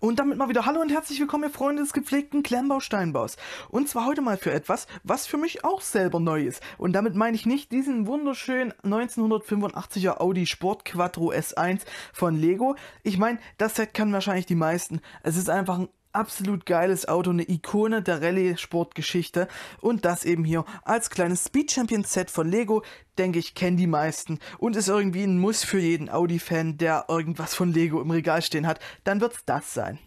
Und damit mal wieder Hallo und herzlich willkommen, ihr Freunde des gepflegten Klemmbausteinbaus. Und zwar heute mal für etwas, was für mich auch selber neu ist. Und damit meine ich nicht diesen wunderschönen 1985er Audi Sport Quattro S1 von Lego. Ich meine, das Set kann wahrscheinlich die meisten. Es ist einfach ein absolut geiles Auto, eine Ikone der Rallye-Sportgeschichte und das eben hier als kleines Speed Champion Set von Lego, denke ich, kennen die meisten und ist irgendwie ein Muss für jeden Audi-Fan, der irgendwas von Lego im Regal stehen hat, dann wird es das sein.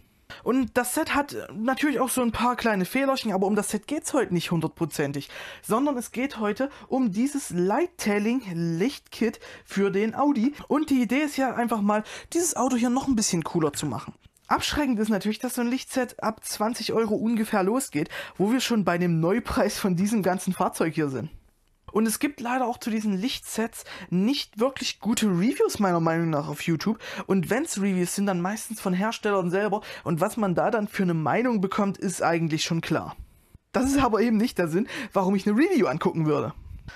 Und das Set hat äh, natürlich auch so ein paar kleine Fehlerchen, aber um das Set geht es heute nicht hundertprozentig, sondern es geht heute um dieses light Lighttailing Lichtkit für den Audi. Und die Idee ist ja einfach mal, dieses Auto hier noch ein bisschen cooler zu machen. Abschreckend ist natürlich, dass so ein Lichtset ab 20 Euro ungefähr losgeht, wo wir schon bei dem Neupreis von diesem ganzen Fahrzeug hier sind. Und es gibt leider auch zu diesen Lichtsets nicht wirklich gute Reviews meiner Meinung nach auf YouTube. Und wenn es Reviews sind, dann meistens von Herstellern selber. Und was man da dann für eine Meinung bekommt, ist eigentlich schon klar. Das ist aber eben nicht der Sinn, warum ich eine Review angucken würde.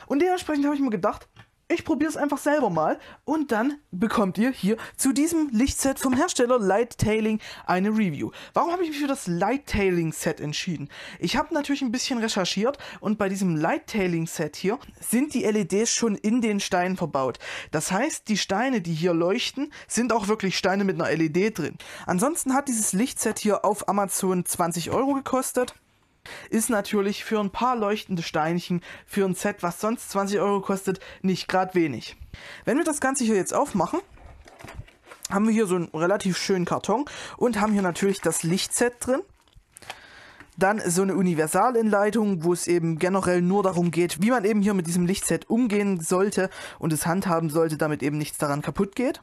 Und dementsprechend habe ich mir gedacht, ich probiere es einfach selber mal und dann bekommt ihr hier zu diesem Lichtset vom Hersteller Lighttailing eine Review. Warum habe ich mich für das Lighttailing Set entschieden? Ich habe natürlich ein bisschen recherchiert und bei diesem Lighttailing Set hier sind die LEDs schon in den Steinen verbaut. Das heißt, die Steine, die hier leuchten, sind auch wirklich Steine mit einer LED drin. Ansonsten hat dieses Lichtset hier auf Amazon 20 Euro gekostet. Ist natürlich für ein paar leuchtende Steinchen, für ein Set, was sonst 20 Euro kostet, nicht gerade wenig. Wenn wir das Ganze hier jetzt aufmachen, haben wir hier so einen relativ schönen Karton und haben hier natürlich das Lichtset drin. Dann so eine Universalinleitung, wo es eben generell nur darum geht, wie man eben hier mit diesem Lichtset umgehen sollte und es handhaben sollte, damit eben nichts daran kaputt geht.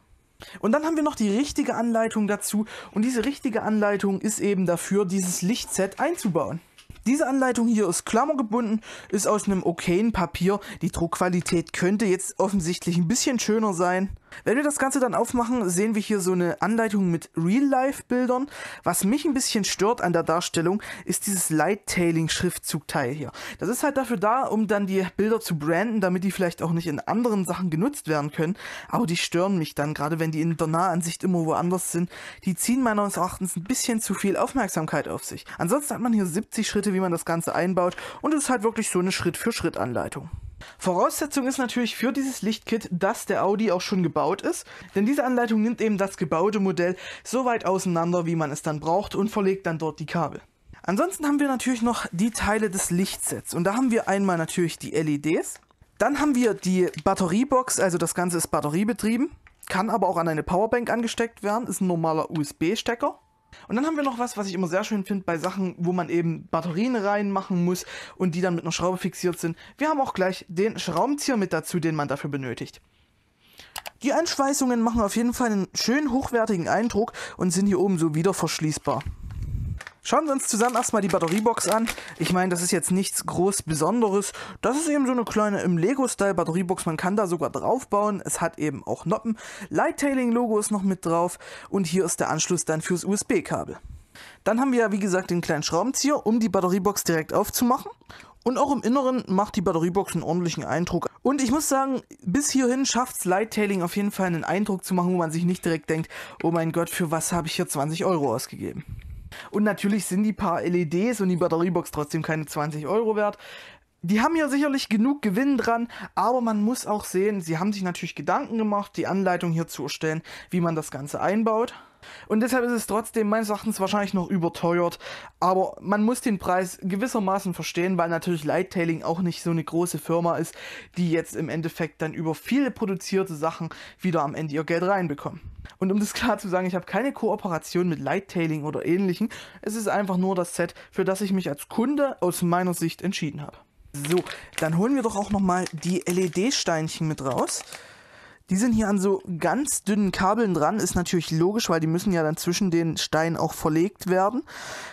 Und dann haben wir noch die richtige Anleitung dazu und diese richtige Anleitung ist eben dafür, dieses Lichtset einzubauen. Diese Anleitung hier ist klammergebunden, ist aus einem okayen Papier. Die Druckqualität könnte jetzt offensichtlich ein bisschen schöner sein. Wenn wir das Ganze dann aufmachen, sehen wir hier so eine Anleitung mit Real-Life-Bildern. Was mich ein bisschen stört an der Darstellung, ist dieses Light-Tailing-Schriftzugteil hier. Das ist halt dafür da, um dann die Bilder zu branden, damit die vielleicht auch nicht in anderen Sachen genutzt werden können. Aber die stören mich dann, gerade wenn die in der Nahansicht immer woanders sind. Die ziehen meines Erachtens ein bisschen zu viel Aufmerksamkeit auf sich. Ansonsten hat man hier 70 Schritte, wie man das Ganze einbaut. Und es ist halt wirklich so eine Schritt-für-Schritt-Anleitung. Voraussetzung ist natürlich für dieses Lichtkit, dass der Audi auch schon gebaut ist, denn diese Anleitung nimmt eben das gebaute Modell so weit auseinander, wie man es dann braucht und verlegt dann dort die Kabel. Ansonsten haben wir natürlich noch die Teile des Lichtsets und da haben wir einmal natürlich die LEDs, dann haben wir die Batteriebox, also das Ganze ist batteriebetrieben, kann aber auch an eine Powerbank angesteckt werden, ist ein normaler USB-Stecker. Und dann haben wir noch was, was ich immer sehr schön finde bei Sachen, wo man eben Batterien reinmachen muss und die dann mit einer Schraube fixiert sind. Wir haben auch gleich den Schraubenzieher mit dazu, den man dafür benötigt. Die Einschweißungen machen auf jeden Fall einen schön hochwertigen Eindruck und sind hier oben so wieder verschließbar. Schauen wir uns zusammen erstmal die Batteriebox an. Ich meine, das ist jetzt nichts groß Besonderes. Das ist eben so eine kleine im Lego-Style Batteriebox. Man kann da sogar draufbauen. Es hat eben auch Noppen. Light-Tailing-Logo ist noch mit drauf. Und hier ist der Anschluss dann fürs USB-Kabel. Dann haben wir ja wie gesagt den kleinen Schraubenzieher, um die Batteriebox direkt aufzumachen. Und auch im Inneren macht die Batteriebox einen ordentlichen Eindruck. Und ich muss sagen, bis hierhin schafft schafft's Lighttailing auf jeden Fall einen Eindruck zu machen, wo man sich nicht direkt denkt, oh mein Gott, für was habe ich hier 20 Euro ausgegeben. Und natürlich sind die paar LEDs und die Batteriebox trotzdem keine 20 Euro wert. Die haben ja sicherlich genug Gewinn dran, aber man muss auch sehen, sie haben sich natürlich Gedanken gemacht, die Anleitung hier zu erstellen, wie man das Ganze einbaut. Und deshalb ist es trotzdem meines Erachtens wahrscheinlich noch überteuert, aber man muss den Preis gewissermaßen verstehen, weil natürlich Lighttailing auch nicht so eine große Firma ist, die jetzt im Endeffekt dann über viele produzierte Sachen wieder am Ende ihr Geld reinbekommen. Und um das klar zu sagen, ich habe keine Kooperation mit Lighttailing oder ähnlichen. es ist einfach nur das Set, für das ich mich als Kunde aus meiner Sicht entschieden habe. So, dann holen wir doch auch nochmal die LED-Steinchen mit raus. Die sind hier an so ganz dünnen Kabeln dran, ist natürlich logisch, weil die müssen ja dann zwischen den Steinen auch verlegt werden.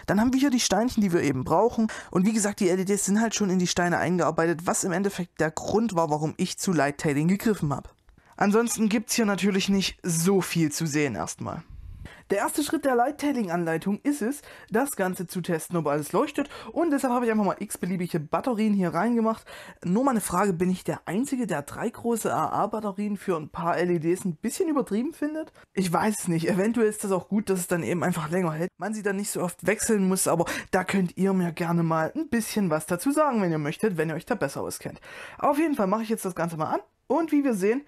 Dann haben wir hier die Steinchen, die wir eben brauchen. Und wie gesagt, die LEDs sind halt schon in die Steine eingearbeitet, was im Endeffekt der Grund war, warum ich zu Light Tailing gegriffen habe. Ansonsten gibt es hier natürlich nicht so viel zu sehen erstmal. Der erste Schritt der Light-Tailing-Anleitung ist es, das Ganze zu testen, ob alles leuchtet. Und deshalb habe ich einfach mal x-beliebige Batterien hier reingemacht. Nur meine Frage, bin ich der Einzige, der drei große AA-Batterien für ein paar LEDs ein bisschen übertrieben findet? Ich weiß es nicht. Eventuell ist das auch gut, dass es dann eben einfach länger hält. Man sie dann nicht so oft wechseln muss, aber da könnt ihr mir gerne mal ein bisschen was dazu sagen, wenn ihr möchtet, wenn ihr euch da besser auskennt. Auf jeden Fall mache ich jetzt das Ganze mal an. Und wie wir sehen,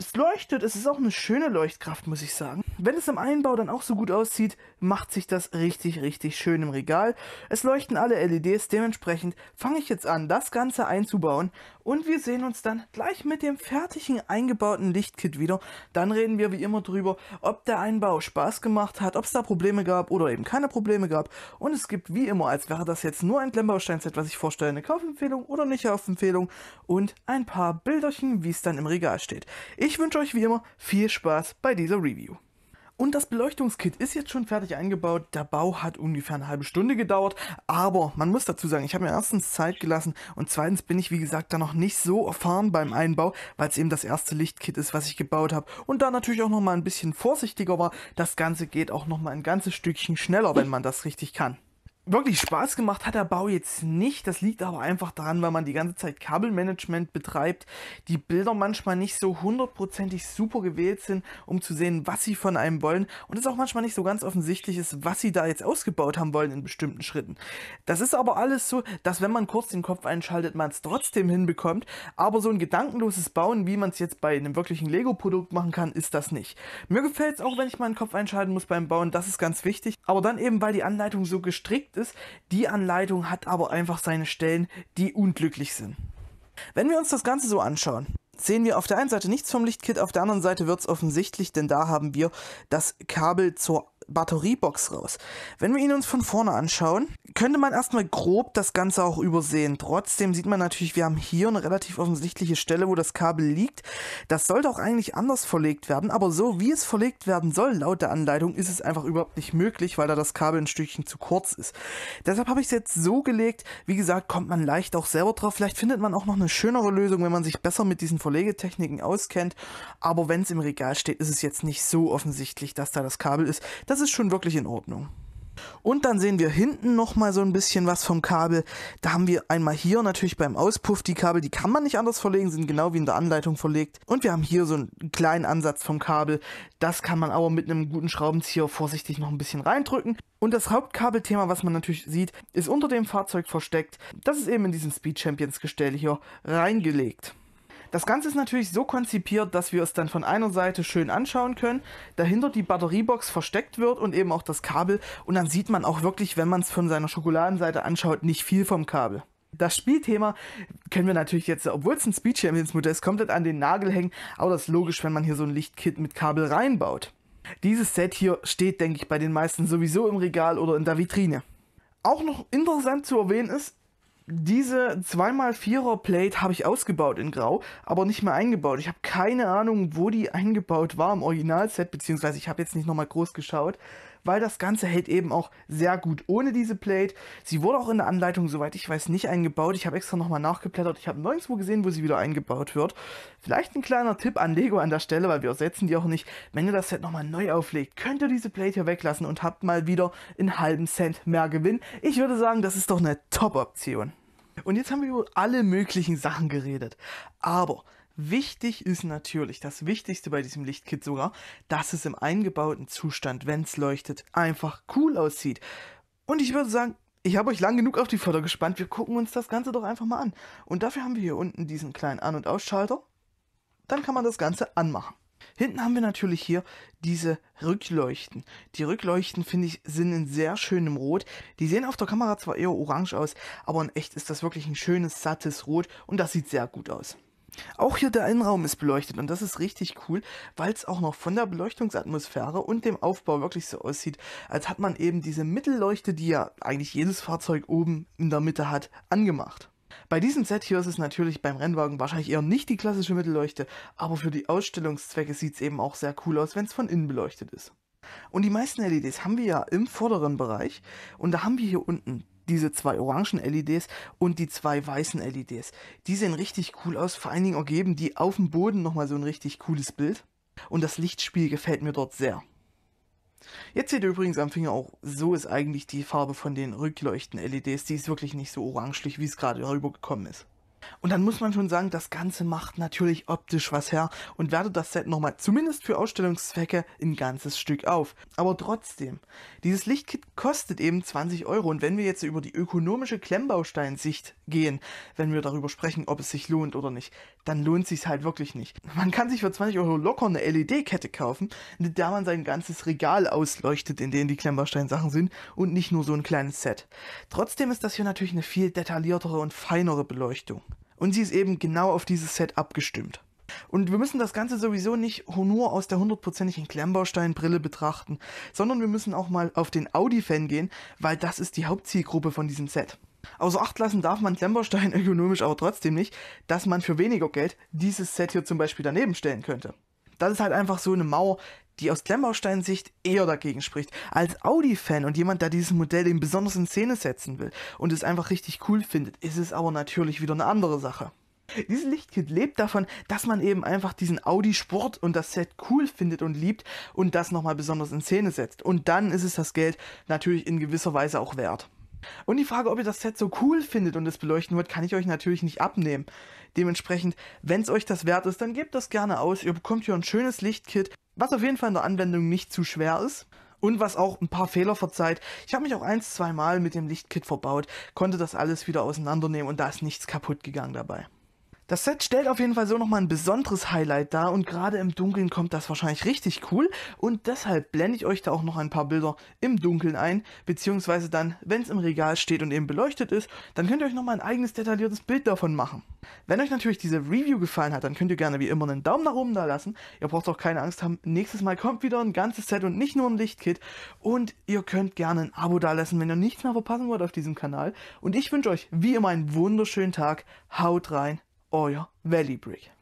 es leuchtet, es ist auch eine schöne Leuchtkraft, muss ich sagen. Wenn es im Einbau dann auch so gut aussieht, macht sich das richtig, richtig schön im Regal. Es leuchten alle LEDs, dementsprechend fange ich jetzt an, das Ganze einzubauen und wir sehen uns dann gleich mit dem fertigen eingebauten Lichtkit wieder. Dann reden wir wie immer drüber, ob der Einbau Spaß gemacht hat, ob es da Probleme gab oder eben keine Probleme gab und es gibt wie immer, als wäre das jetzt nur ein Klemmbaustein-Set, was ich vorstelle, eine Kaufempfehlung oder nicht Kaufempfehlung und ein paar Bilderchen, wie es dann im Regal steht. Ich ich wünsche euch wie immer viel Spaß bei dieser Review. Und das Beleuchtungskit ist jetzt schon fertig eingebaut. Der Bau hat ungefähr eine halbe Stunde gedauert. Aber man muss dazu sagen, ich habe mir erstens Zeit gelassen und zweitens bin ich, wie gesagt, da noch nicht so erfahren beim Einbau, weil es eben das erste Lichtkit ist, was ich gebaut habe. Und da natürlich auch nochmal ein bisschen vorsichtiger war. Das Ganze geht auch nochmal ein ganzes Stückchen schneller, wenn man das richtig kann wirklich Spaß gemacht hat der Bau jetzt nicht. Das liegt aber einfach daran, weil man die ganze Zeit Kabelmanagement betreibt, die Bilder manchmal nicht so hundertprozentig super gewählt sind, um zu sehen, was sie von einem wollen. Und es auch manchmal nicht so ganz offensichtlich ist, was sie da jetzt ausgebaut haben wollen in bestimmten Schritten. Das ist aber alles so, dass wenn man kurz den Kopf einschaltet, man es trotzdem hinbekommt. Aber so ein gedankenloses Bauen, wie man es jetzt bei einem wirklichen Lego-Produkt machen kann, ist das nicht. Mir gefällt es auch, wenn ich meinen Kopf einschalten muss beim Bauen, das ist ganz wichtig. Aber dann eben, weil die Anleitung so gestrickt ist. Die Anleitung hat aber einfach seine Stellen, die unglücklich sind. Wenn wir uns das Ganze so anschauen, sehen wir auf der einen Seite nichts vom Lichtkit, auf der anderen Seite wird es offensichtlich, denn da haben wir das Kabel zur Batteriebox raus. Wenn wir ihn uns von vorne anschauen, könnte man erstmal grob das Ganze auch übersehen. Trotzdem sieht man natürlich, wir haben hier eine relativ offensichtliche Stelle, wo das Kabel liegt. Das sollte auch eigentlich anders verlegt werden, aber so wie es verlegt werden soll, laut der Anleitung, ist es einfach überhaupt nicht möglich, weil da das Kabel ein Stückchen zu kurz ist. Deshalb habe ich es jetzt so gelegt. Wie gesagt, kommt man leicht auch selber drauf. Vielleicht findet man auch noch eine schönere Lösung, wenn man sich besser mit diesen Verlegetechniken auskennt. Aber wenn es im Regal steht, ist es jetzt nicht so offensichtlich, dass da das Kabel ist. Das das ist schon wirklich in Ordnung. Und dann sehen wir hinten nochmal so ein bisschen was vom Kabel. Da haben wir einmal hier natürlich beim Auspuff die Kabel, die kann man nicht anders verlegen, sind genau wie in der Anleitung verlegt. Und wir haben hier so einen kleinen Ansatz vom Kabel. Das kann man aber mit einem guten Schraubenzieher vorsichtig noch ein bisschen reindrücken. Und das Hauptkabelthema, was man natürlich sieht, ist unter dem Fahrzeug versteckt. Das ist eben in diesem Speed Champions Gestell hier reingelegt. Das Ganze ist natürlich so konzipiert, dass wir es dann von einer Seite schön anschauen können, dahinter die Batteriebox versteckt wird und eben auch das Kabel und dann sieht man auch wirklich, wenn man es von seiner Schokoladenseite anschaut, nicht viel vom Kabel. Das Spielthema können wir natürlich jetzt, obwohl es ein Speed Champions Modell ist, komplett an den Nagel hängen, aber das ist logisch, wenn man hier so ein Lichtkit mit Kabel reinbaut. Dieses Set hier steht, denke ich, bei den meisten sowieso im Regal oder in der Vitrine. Auch noch interessant zu erwähnen ist, diese 2x4er Plate habe ich ausgebaut in Grau, aber nicht mehr eingebaut. Ich habe keine Ahnung, wo die eingebaut war im Originalset, beziehungsweise ich habe jetzt nicht nochmal groß geschaut weil das Ganze hält eben auch sehr gut ohne diese Plate. Sie wurde auch in der Anleitung, soweit ich weiß, nicht eingebaut. Ich habe extra nochmal nachgeblättert. Ich habe nirgendwo gesehen, wo sie wieder eingebaut wird. Vielleicht ein kleiner Tipp an Lego an der Stelle, weil wir ersetzen die auch nicht. Wenn ihr das Set nochmal neu auflegt, könnt ihr diese Plate hier weglassen und habt mal wieder einen halben Cent mehr Gewinn. Ich würde sagen, das ist doch eine Top-Option. Und jetzt haben wir über alle möglichen Sachen geredet. Aber Wichtig ist natürlich, das Wichtigste bei diesem Lichtkit sogar, dass es im eingebauten Zustand, wenn es leuchtet, einfach cool aussieht. Und ich würde sagen, ich habe euch lang genug auf die Förder gespannt. Wir gucken uns das Ganze doch einfach mal an. Und dafür haben wir hier unten diesen kleinen An- und Ausschalter. Dann kann man das Ganze anmachen. Hinten haben wir natürlich hier diese Rückleuchten. Die Rückleuchten, finde ich, sind in sehr schönem Rot. Die sehen auf der Kamera zwar eher orange aus, aber in echt ist das wirklich ein schönes, sattes Rot und das sieht sehr gut aus. Auch hier der Innenraum ist beleuchtet und das ist richtig cool, weil es auch noch von der Beleuchtungsatmosphäre und dem Aufbau wirklich so aussieht, als hat man eben diese Mittelleuchte, die ja eigentlich jedes Fahrzeug oben in der Mitte hat, angemacht. Bei diesem Set hier ist es natürlich beim Rennwagen wahrscheinlich eher nicht die klassische Mittelleuchte, aber für die Ausstellungszwecke sieht es eben auch sehr cool aus, wenn es von innen beleuchtet ist. Und die meisten LEDs haben wir ja im vorderen Bereich und da haben wir hier unten diese zwei orangen LEDs und die zwei weißen LEDs. Die sehen richtig cool aus, vor allen Dingen auch die auf dem Boden nochmal so ein richtig cooles Bild. Und das Lichtspiel gefällt mir dort sehr. Jetzt seht ihr übrigens am Finger auch, so ist eigentlich die Farbe von den Rückleuchten-LEDs. Die ist wirklich nicht so orangelich, wie es gerade rübergekommen ist. Und dann muss man schon sagen, das Ganze macht natürlich optisch was her und wertet das Set nochmal, zumindest für Ausstellungszwecke, ein ganzes Stück auf. Aber trotzdem, dieses Lichtkit kostet eben 20 Euro und wenn wir jetzt über die ökonomische Klemmbausteinsicht gehen, wenn wir darüber sprechen, ob es sich lohnt oder nicht, dann lohnt sich's halt wirklich nicht. Man kann sich für 20 Euro locker eine LED-Kette kaufen, mit der man sein ganzes Regal ausleuchtet, in dem die Klemmbausteinsachen sind und nicht nur so ein kleines Set. Trotzdem ist das hier natürlich eine viel detailliertere und feinere Beleuchtung. Und sie ist eben genau auf dieses Set abgestimmt. Und wir müssen das Ganze sowieso nicht nur aus der hundertprozentigen Klemmbausteinbrille betrachten, sondern wir müssen auch mal auf den Audi-Fan gehen, weil das ist die Hauptzielgruppe von diesem Set. Außer Acht lassen darf man Klemmbaustein ökonomisch aber trotzdem nicht, dass man für weniger Geld dieses Set hier zum Beispiel daneben stellen könnte. Das ist halt einfach so eine Mauer, die aus Klemmbausteinsicht eher dagegen spricht. Als Audi-Fan und jemand, der dieses Modell eben besonders in Szene setzen will und es einfach richtig cool findet, ist es aber natürlich wieder eine andere Sache. Dieses Lichtkit lebt davon, dass man eben einfach diesen Audi Sport und das Set cool findet und liebt und das nochmal besonders in Szene setzt. Und dann ist es das Geld natürlich in gewisser Weise auch wert. Und die Frage, ob ihr das Set so cool findet und es beleuchten wollt, kann ich euch natürlich nicht abnehmen. Dementsprechend, wenn es euch das wert ist, dann gebt das gerne aus. Ihr bekommt hier ein schönes Lichtkit was auf jeden Fall in der Anwendung nicht zu schwer ist und was auch ein paar Fehler verzeiht. Ich habe mich auch ein, zwei Mal mit dem Lichtkit verbaut, konnte das alles wieder auseinandernehmen und da ist nichts kaputt gegangen dabei. Das Set stellt auf jeden Fall so nochmal ein besonderes Highlight dar und gerade im Dunkeln kommt das wahrscheinlich richtig cool und deshalb blende ich euch da auch noch ein paar Bilder im Dunkeln ein, beziehungsweise dann, wenn es im Regal steht und eben beleuchtet ist, dann könnt ihr euch nochmal ein eigenes detailliertes Bild davon machen. Wenn euch natürlich diese Review gefallen hat, dann könnt ihr gerne wie immer einen Daumen nach oben da lassen. Ihr braucht auch keine Angst haben, nächstes Mal kommt wieder ein ganzes Set und nicht nur ein Lichtkit und ihr könnt gerne ein Abo da lassen, wenn ihr nichts mehr verpassen wollt auf diesem Kanal und ich wünsche euch wie immer einen wunderschönen Tag, haut rein euer Valley Brick.